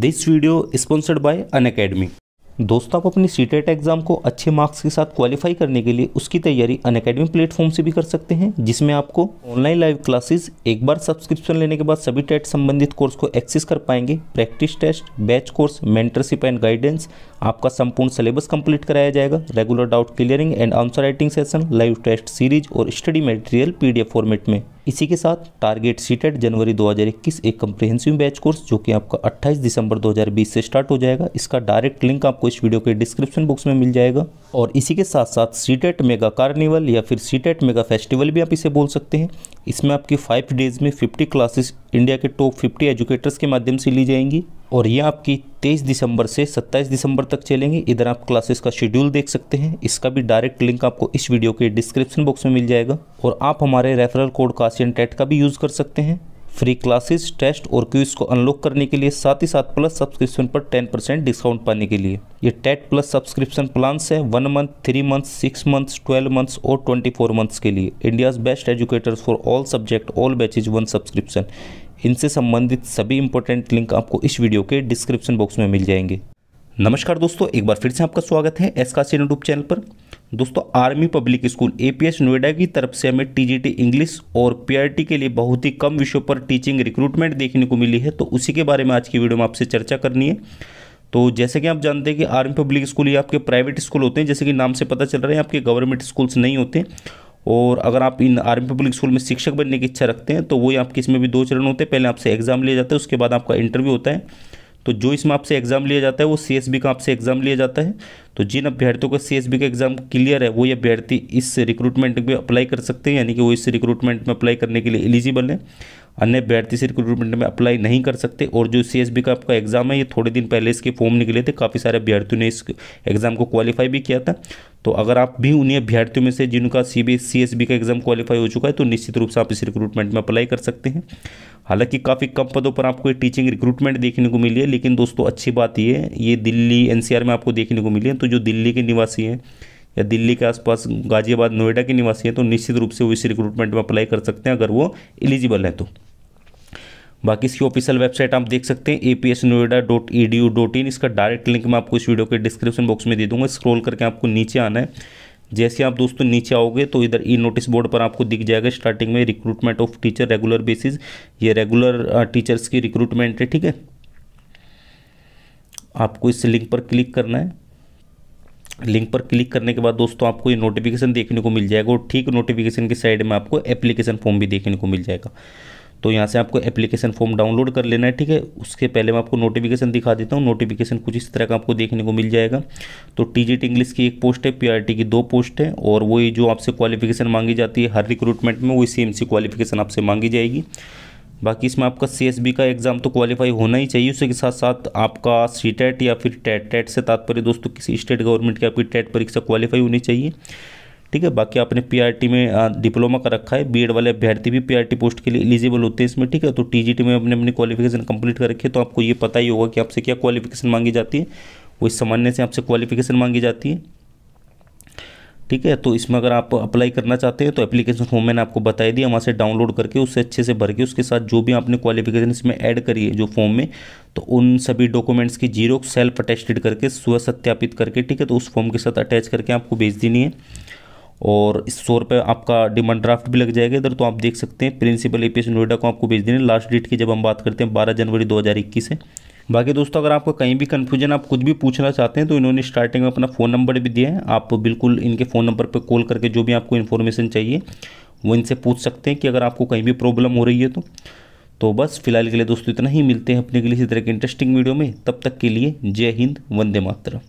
this video sponsored by Unacademy दोस्तों आप अपनी सी टेट एग्ज़ाम को अच्छे मार्क्स के साथ क्वालिफाई करने के लिए उसकी तैयारी अन अकेडमी प्लेटफॉर्म से भी कर सकते हैं जिसमें आपको ऑनलाइन लाइव क्लासेस एक बार सब्सक्रिप्शन लेने के बाद सभी टेट e संबंधित कोर्स को एक्सेस कर पाएंगे practice test batch course mentorship and guidance आपका संपूर्ण सिलेबस कंप्लीट कराया जाएगा regular doubt clearing and answer writing session live test series और स्टडी मेटेरियल पी फॉर्मेट में इसी के साथ टारगेट सीटेड जनवरी 2021 एक कम्प्रिहेंसिव बैच कोर्स जो कि आपका 28 दिसंबर 2020 से स्टार्ट हो जाएगा इसका डायरेक्ट लिंक आपको इस वीडियो के डिस्क्रिप्शन बॉक्स में मिल जाएगा और इसी के साथ साथ सीटेट मेगा कार्निवल या फिर सीटेट मेगा फेस्टिवल भी आप इसे बोल सकते हैं इसमें आपकी फाइव डेज में फिफ्टी क्लासेस इंडिया के टॉप फिफ्टी एजुकेटर्स के माध्यम से ली जाएंगी और ये आपकी 23 दिसंबर से 27 दिसंबर तक चलेंगे इधर आप क्लासेस का शेड्यूल देख सकते हैं इसका भी डायरेक्ट लिंक आपको इस वीडियो के डिस्क्रिप्शन बॉक्स में मिल जाएगा और आप हमारे रेफरल कोड काशियन टेट का भी यूज़ कर सकते हैं फ्री क्लासेस टेस्ट और क्यूज को अनलॉक करने के लिए साथ ही साथ प्लस सब्सक्रिप्शन पर 10 परसेंट डिस्काउंट पाने के लिए ये टेट प्लस सब्सक्रिप्शन प्लान्स है one month three month six months twelve months और ट्वेंटी फोर मंथ्स के लिए India's best educators for all subject all batches one subscription इनसे संबंधित सभी इंपॉर्टेंट लिंक आपको इस वीडियो के डिस्क्रिप्शन बॉक्स में मिल जाएंगे नमस्कार दोस्तों एक बार फिर से आपका स्वागत है एस काशी यूट्यूब चैनल पर दोस्तों army public school APS Noida की तरफ से हमें टीजीटी इंग्लिश और पीआरटी के लिए बहुत ही कम विषयों पर टीचिंग रिक्रूटमेंट देखने को मिली है तो उसी के बारे में आज की वीडियो में आपसे चर्चा करनी है तो जैसे कि आप जानते हैं कि आर्मी पब्लिक स्कूल ये आपके प्राइवेट स्कूल होते हैं जैसे कि नाम से पता चल रहा है आपके गवर्नमेंट स्कूल्स नहीं होते और अगर आप इन आर्मी पब्लिक स्कूल में शिक्षक बनने की इच्छा रखते हैं तो वही आपके इसमें भी दो चरण होते हैं पहले आपसे एग्ज़ाम लिया जाता है उसके बाद आपका इंटरव्यू होता है तो जो इसमें आपसे एग्ज़ाम लिया जाता है वो सी का आपसे एग्ज़ाम लिया जाता है तो जिन अभ्यर्थियों का सी का एग्ज़ाम क्लियर है वो ये अभ्यर्थी इस रिक्रूटमेंट में अप्लाई कर सकते हैं यानी कि वो इस रिक्रूटमेंट में अप्लाई करने के लिए एलिजिबल है अन्य अभ्यर्थी सिर्फ रिक्रूटमेंट में अप्लाई नहीं कर सकते और जो सी का आपका एग्ज़ाम है ये थोड़े दिन पहले इसके फॉर्म निकले थे काफ़ी सारे अभ्यर्थियों ने इस एग्ज़ाम को क्वालिफाई भी किया था तो अगर आप भी उन्हीं अभ्यर्थियों में से जिनका C B C S B का एग्ज़ाम क्वालिफाई हो चुका है तो निश्चित रूप से आप इस रिक्रूटमेंट में अप्लाई कर सकते हैं हालांकि काफ़ी कम पदों पर आपको ये टीचिंग रिक्रूटमेंट देखने को मिली है लेकिन दोस्तों अच्छी बात ये है ये दिल्ली एनसीआर में आपको देखने को मिली है तो जो दिल्ली के निवासी हैं या दिल्ली के आसपास गाज़ियाबाद नोएडा के निवासी हैं तो निश्चित रूप से वो इस रिक्रूटमेंट में अप्लाई कर सकते हैं अगर वो एलिजिबल हैं तो बाकी इसकी ऑफिशियल वेबसाइट आप देख सकते हैं A P S Noida dot E D U dot in इसका डायरेक्ट लिंक मैं आपको इस वीडियो के डिस्क्रिप्शन बॉक्स में दे दूंगा स्क्रॉल करके आपको नीचे आना है जैसे आप दोस्तों नीचे आओगे तो इधर ई नोटिस बोर्ड पर आपको दिख जाएगा स्टार्टिंग में recruitment of teacher regular basis ये रेगुलर टीचर्स की रिक्रूटमेंट है ठीक है आपको इस लिंक पर क्लिक करना है लिंक पर क्लिक करने के बाद दोस्तों आपको ये नोटिफिकेशन देखने को मिल जाएगा और ठीक नोटिफिकेशन की साइड में आपको एप्लीकेशन फॉर्म भी देखने को मिल जाएगा तो यहाँ से आपको एप्लीकेशन फॉर्म डाउनलोड कर लेना है ठीक है उसके पहले मैं आपको नोटिफिकेशन दिखा देता हूँ नोटिफिकेशन कुछ इस तरह का आपको देखने को मिल जाएगा तो टी जी इंग्लिश की एक पोस्ट है पी की दो पोस्ट है और वही जो आपसे क्वालिफिकेशन मांगी जाती है हर रिक्रूटमेंट में वही सेम सी क्वालिफिकेशन आपसे मांगी जाएगी बाकी इसमें आपका सी का एग्ज़ाम तो क्वालिफाई होना ही चाहिए उसके साथ साथ आपका सी या फिर टेट टेट से तात्पर्य दोस्तों किसी स्टेट गवर्नमेंट की आपकी टेट परीक्षा क्वालिफाई होनी चाहिए ठीक है बाकी आपने पीआरटी में डिप्लोमा कर रखा है बीएड वाले अभ्यर्थी भी पीआरटी पोस्ट के लिए एलिजिबल होते हैं इसमें ठीक है तो टीजीटी में अपने अपनी क्वालिफिकेशन कंप्लीट कर रखी है तो आपको ये पता ही होगा कि आपसे क्या क्वालिफिकेशन मांगी जाती है वही सामान्य से आपसे क्वालिफिकेशन मांगी जाती है ठीक है तो इसमें अगर आप अप्लाई करना चाहते हैं तो एप्लीकेशन फॉर्म मैंने आपको बताया दिया वहाँ से डाउनलोड करके उससे अच्छे से भर के उसके साथ जो भी आपने क्वालिफिकेशन इसमें ऐड करी है जो फॉर्म में तो उन सभी डॉक्यूमेंट्स की जीरो सेल्फ अटेस्टेड करके स्व सत्यापित करके ठीक है तो उस फॉर्म के साथ अटैच करके आपको भेज देनी है और इस सौ रुपये आपका डिमांड ड्राफ्ट भी लग जाएगा इधर तो आप देख सकते हैं प्रिंसिपल एपीएस नोएडा को आपको भेज देने लास्ट डेट की जब हम बात करते हैं बारह जनवरी दो है बाकी दोस्तों अगर आपको कहीं भी कन्फ्यूजन आप कुछ भी पूछना चाहते हैं तो इन्होंने स्टार्टिंग में अपना फ़ोन नंबर भी दिया है आप बिल्कुल इनके फ़ोन नंबर पर कॉल करके जो भी आपको इन्फॉर्मेशन चाहिए वो इनसे पूछ सकते हैं कि अगर आपको कहीं भी प्रॉब्लम हो रही है तो तो बस फिलहाल के लिए दोस्तों इतना ही मिलते हैं अपने के लिए इसी तरह के इंटरेस्टिंग वीडियो में तब तक के लिए जय हिंद वंदे मातरम